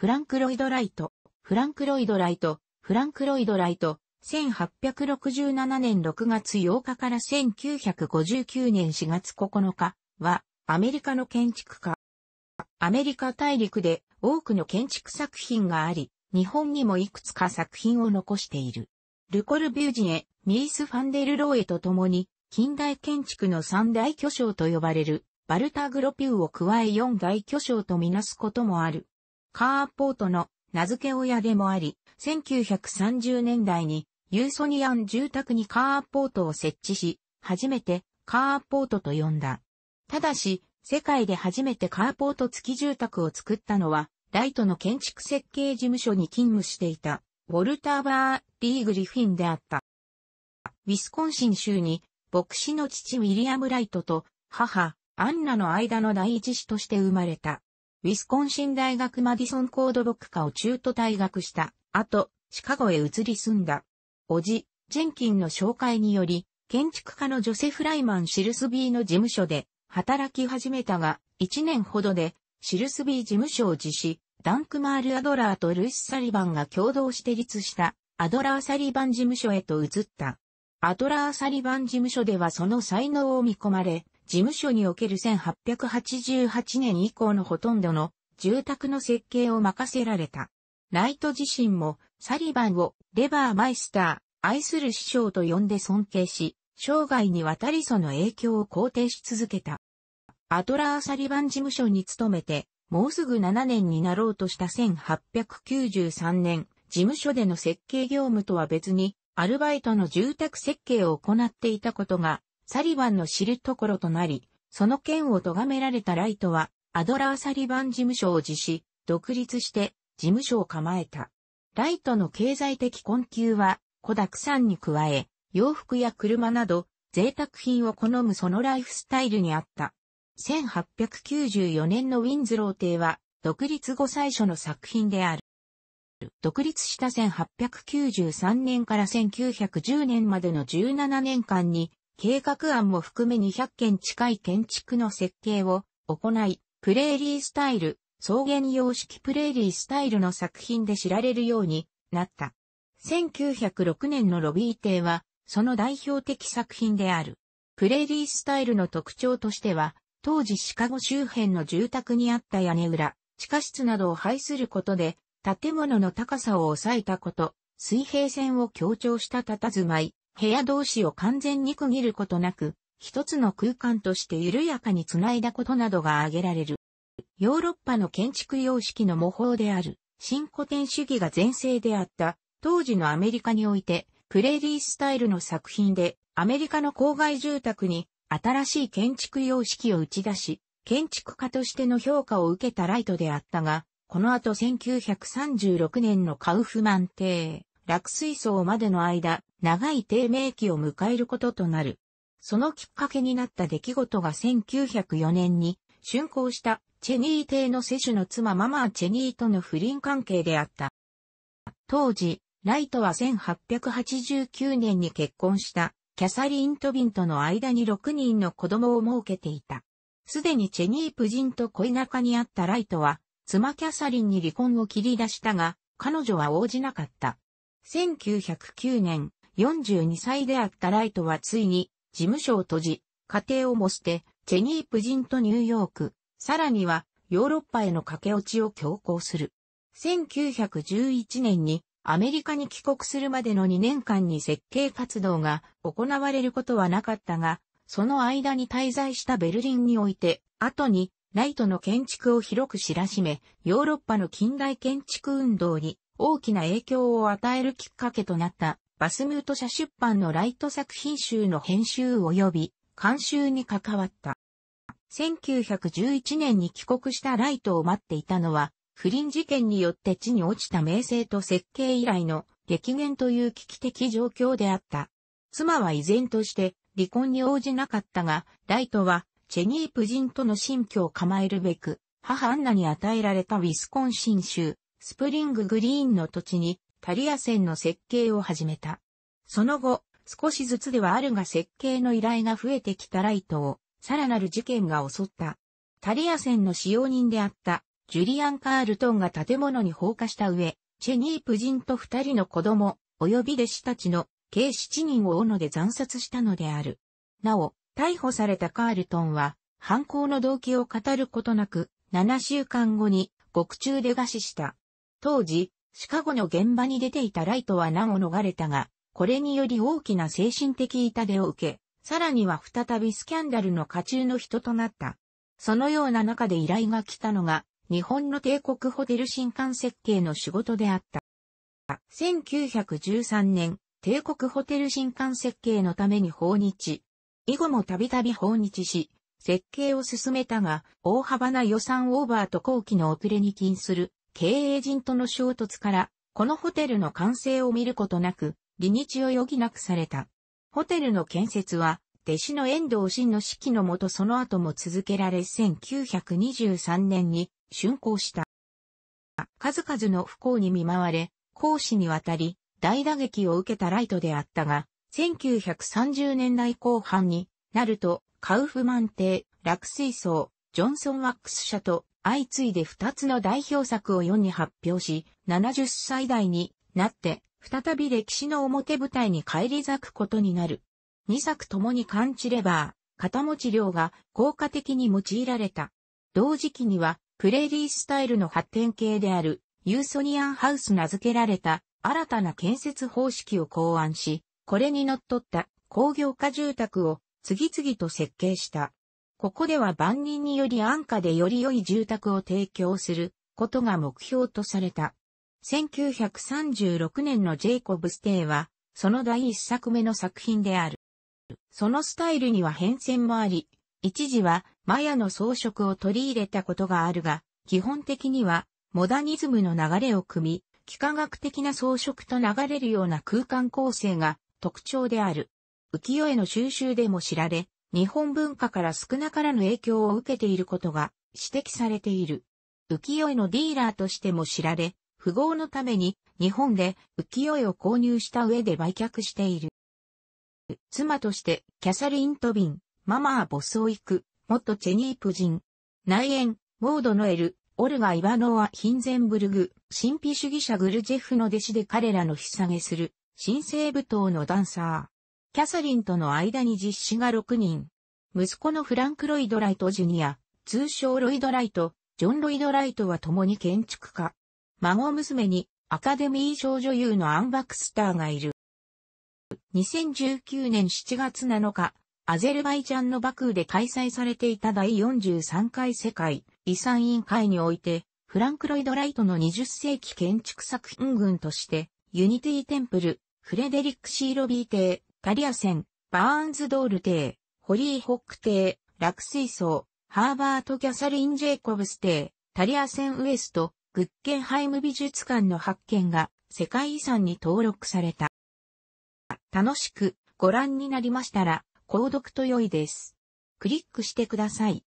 フランク・ロイド・ライト、フランク・ロイド・ライト、フランク・ロイド・ライト、1867年6月8日から1959年4月9日は、アメリカの建築家。アメリカ大陸で多くの建築作品があり、日本にもいくつか作品を残している。ルコルビュージエ、ミース・ファンデル・ローエと共に、近代建築の三大巨匠と呼ばれる、バルタグロピューを加え四大巨匠とみなすこともある。カーポートの名付け親でもあり、1930年代にユーソニアン住宅にカーポートを設置し、初めてカーポートと呼んだ。ただし、世界で初めてカーポート付き住宅を作ったのは、ライトの建築設計事務所に勤務していた、ウォルター・バーリー・グリフィンであった。ウィスコンシン州に、牧師の父ウィリアム・ライトと母、アンナの間の第一子として生まれた。ウィスコンシン大学マディソンコードク科を中途退学した後、シカゴへ移り住んだ。おじ、ジェンキンの紹介により、建築家のジョセフ・ライマン・シルスビーの事務所で働き始めたが、1年ほどでシルスビー事務所を辞し、ダンクマール・アドラーとルイス・サリバンが共同して立したアドラー・サリバン事務所へと移った。アドラー・サリバン事務所ではその才能を見込まれ、事務所における1888年以降のほとんどの住宅の設計を任せられた。ライト自身もサリバンをレバーマイスター、愛する師匠と呼んで尊敬し、生涯にわたりその影響を肯定し続けた。アトラー・サリバン事務所に勤めて、もうすぐ7年になろうとした1893年、事務所での設計業務とは別に、アルバイトの住宅設計を行っていたことがサリバンの知るところとなり、その件を咎められたライトは、アドラー・サリバン事務所を辞し、独立して事務所を構えた。ライトの経済的困窮は、子沢山に加え、洋服や車など、贅沢品を好むそのライフスタイルにあった。1894年のウィンズロー邸は、独立後最初の作品である。独立した1893年から1910年までの17年間に、計画案も含め200件近い建築の設計を行い、プレーリースタイル、草原様式プレーリースタイルの作品で知られるようになった。1906年のロビー邸は、その代表的作品である。プレーリースタイルの特徴としては、当時シカゴ周辺の住宅にあった屋根裏、地下室などを排することで、建物の高さを抑えたこと、水平線を強調した佇まい、部屋同士を完全に区切ることなく、一つの空間として緩やかに繋いだことなどが挙げられる。ヨーロッパの建築様式の模倣である、新古典主義が前世であった、当時のアメリカにおいて、プレーリースタイルの作品で、アメリカの郊外住宅に新しい建築様式を打ち出し、建築家としての評価を受けたライトであったが、この後1936年のカウフマン邸、落水槽までの間、長い低迷期を迎えることとなる。そのきっかけになった出来事が1904年に、竣工したチェニー邸の世主の妻ママーチェニーとの不倫関係であった。当時、ライトは1889年に結婚したキャサリン・トビンとの間に6人の子供を設けていた。すでにチェニー夫人と恋仲にあったライトは、妻キャサリンに離婚を切り出したが、彼女は応じなかった。1909年、42歳であったライトはついに事務所を閉じ、家庭をもして、チェニー夫人とニューヨーク、さらにはヨーロッパへの駆け落ちを強行する。1911年にアメリカに帰国するまでの2年間に設計活動が行われることはなかったが、その間に滞在したベルリンにおいて、後にライトの建築を広く知らしめ、ヨーロッパの近代建築運動に大きな影響を与えるきっかけとなった。バスムート社出版のライト作品集の編集及び監修に関わった。1911年に帰国したライトを待っていたのは、不倫事件によって地に落ちた名声と設計以来の激減という危機的状況であった。妻は依然として離婚に応じなかったが、ライトはチェニー夫人との新居を構えるべく、母アンナに与えられたウィスコンシン州、スプリンググリーンの土地にタリア船の設計を始めた。その後、少しずつではあるが設計の依頼が増えてきたライトを、さらなる事件が襲った。タリア船の使用人であったジュリアン・カールトンが建物に放火した上、チェニー夫人と二人の子供、及び弟子たちの計七人を斧で惨殺したのである。なお、逮捕されたカールトンは、犯行の動機を語ることなく、7週間後に獄中で餓死した。当時、シカゴの現場に出ていたライトは難を逃れたが、これにより大きな精神的痛手を受け、さらには再びスキャンダルの家中の人となった。そのような中で依頼が来たのが、日本の帝国ホテル新館設計の仕事であった。1913年、帝国ホテル新館設計のために訪日。以後もたびたび訪日し、設計を進めたが、大幅な予算オーバーと後期の遅れに起因する経営陣との衝突から、このホテルの完成を見ることなく、離日を余儀なくされた。ホテルの建設は、弟子の遠藤真の指揮のもとその後も続けられ1923年に竣工した。数々の不幸に見舞われ、講師にわたり大打撃を受けたライトであったが、1930年代後半になると、カウフマン邸、落水槽、ジョンソンワックス社と相次いで2つの代表作を4に発表し、70歳代になって、再び歴史の表舞台に返り咲くことになる。2作ともにカンチレバー、片持ち量が効果的に用いられた。同時期には、プレーリースタイルの発展系である、ユーソニアンハウス名付けられた新たな建設方式を考案し、これに則っった工業化住宅を次々と設計した。ここでは万人により安価でより良い住宅を提供することが目標とされた。1936年のジェイコブステイは、その第一作目の作品である。そのスタイルには変遷もあり、一時はマヤの装飾を取り入れたことがあるが、基本的にはモダニズムの流れを組み、幾何学的な装飾と流れるような空間構成が特徴である。浮世絵の収集でも知られ、日本文化から少なからぬ影響を受けていることが指摘されている。浮世絵のディーラーとしても知られ、富豪のために日本で浮世絵を購入した上で売却している。妻としてキャサリン・トビン、ママはボスく、もっ元チェニープ人、内縁、モード・ノエル、オルガ・イバノア・ヒンゼンブルグ、神秘主義者グルジェフの弟子で彼らの引下げする、新生舞踏のダンサー。キャサリンとの間に実施が6人。息子のフランク・ロイド・ライト・ジュニア、通称ロイド・ライト、ジョン・ロイド・ライトは共に建築家。孫娘にアカデミー賞女優のアン・バクスターがいる。2019年7月7日、アゼルバイジャンのバクーで開催されていた第43回世界遺産委員会において、フランク・ロイド・ライトの20世紀建築作品群として、ユニティ・テンプル、フレデリック・シーロビー邸、タリア船、バーンズドール邸、ホリーホック邸、落水槽、ハーバート・キャサリン・ジェイコブス邸、タリア船ウエスト、グッケンハイム美術館の発見が世界遺産に登録された。楽しくご覧になりましたら、購読と良いです。クリックしてください。